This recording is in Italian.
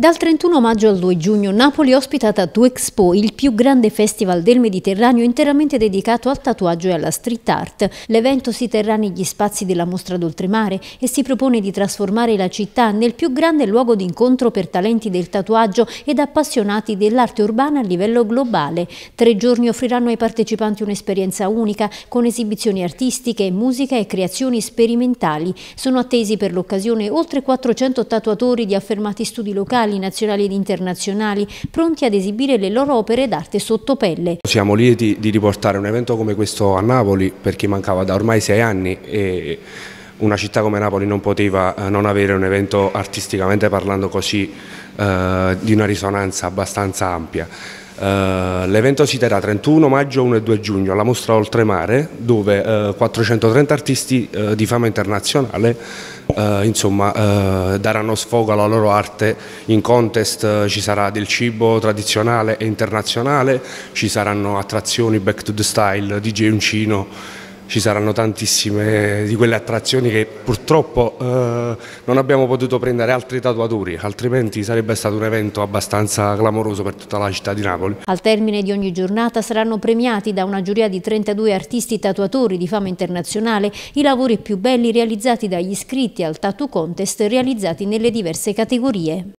Dal 31 maggio al 2 giugno Napoli ospita Tattoo Expo, il più grande festival del Mediterraneo interamente dedicato al tatuaggio e alla street art. L'evento si terrà negli spazi della mostra d'oltremare e si propone di trasformare la città nel più grande luogo d'incontro per talenti del tatuaggio ed appassionati dell'arte urbana a livello globale. Tre giorni offriranno ai partecipanti un'esperienza unica con esibizioni artistiche, musica e creazioni sperimentali. Sono attesi per l'occasione oltre 400 tatuatori di affermati studi locali locali, nazionali ed internazionali, pronti ad esibire le loro opere d'arte sotto pelle. Siamo lieti di riportare un evento come questo a Napoli perché mancava da ormai sei anni e una città come Napoli non poteva eh, non avere un evento artisticamente parlando così eh, di una risonanza abbastanza ampia. Eh, l'evento si terrà 31 maggio, 1 e 2 giugno alla mostra Oltremare dove 430 eh, artisti eh, di fama internazionale insomma, daranno sfogo alla loro arte in contest, ci sarà del cibo tradizionale e internazionale, ci saranno attrazioni back to the style, DJ Uncino ci saranno tantissime eh, di quelle attrazioni che purtroppo eh, non abbiamo potuto prendere altri tatuatori, altrimenti sarebbe stato un evento abbastanza clamoroso per tutta la città di Napoli. Al termine di ogni giornata saranno premiati da una giuria di 32 artisti tatuatori di fama internazionale i lavori più belli realizzati dagli iscritti al Tattoo Contest realizzati nelle diverse categorie.